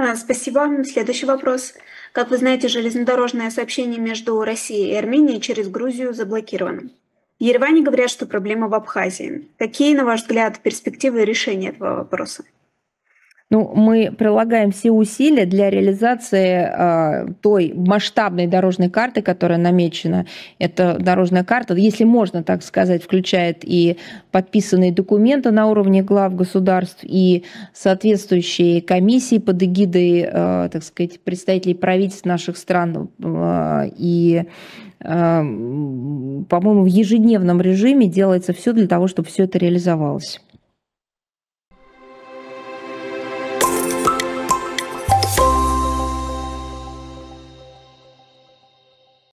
А, спасибо. Следующий вопрос. Как вы знаете, железнодорожное сообщение между Россией и Арменией через Грузию заблокировано. В Ереване говорят, что проблема в Абхазии. Какие, на ваш взгляд, перспективы решения этого вопроса? Ну, мы прилагаем все усилия для реализации э, той масштабной дорожной карты, которая намечена. Эта дорожная карта, если можно так сказать, включает и подписанные документы на уровне глав государств, и соответствующие комиссии под эгидой, э, так сказать, представителей правительств наших стран э, и по-моему, в ежедневном режиме делается все для того, чтобы все это реализовалось.